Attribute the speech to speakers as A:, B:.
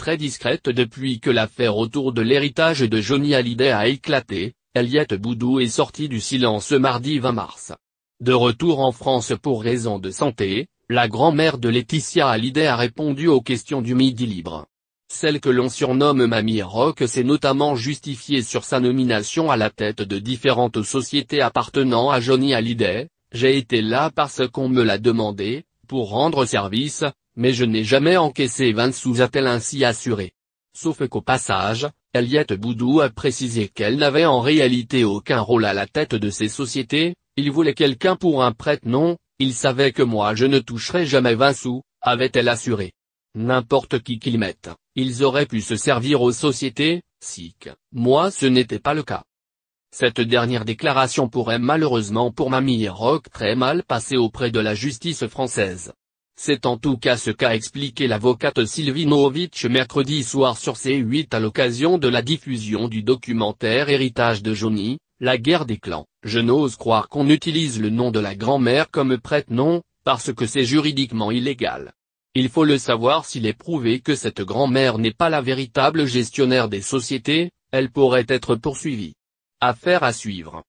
A: très discrète depuis que l'affaire autour de l'héritage de Johnny Hallyday a éclaté, Elliot Boudou est sortie du silence mardi 20 mars. De retour en France pour raison de santé, la grand-mère de Laetitia Hallyday a répondu aux questions du Midi Libre. Celle que l'on surnomme Mamie Rock s'est notamment justifiée sur sa nomination à la tête de différentes sociétés appartenant à Johnny Hallyday, j'ai été là parce qu'on me l'a demandé, pour rendre service, mais je n'ai jamais encaissé 20 sous a-t-elle ainsi assuré. Sauf qu'au passage, Eliette Boudou a précisé qu'elle n'avait en réalité aucun rôle à la tête de ces sociétés, il voulait quelqu'un pour un prêtre non, il savait que moi je ne toucherais jamais 20 sous, avait-elle assuré. N'importe qui qu'ils mettent, ils auraient pu se servir aux sociétés, que, moi ce n'était pas le cas. Cette dernière déclaration pourrait malheureusement pour Mamie Rock très mal passer auprès de la justice française. C'est en tout cas ce qu'a expliqué l'avocate Sylvie Novitch mercredi soir sur C8 à l'occasion de la diffusion du documentaire Héritage de Johnny, La guerre des clans. Je n'ose croire qu'on utilise le nom de la grand-mère comme prête-nom, parce que c'est juridiquement illégal. Il faut le savoir s'il est prouvé que cette grand-mère n'est pas la véritable gestionnaire des sociétés, elle pourrait être poursuivie. Affaire à suivre.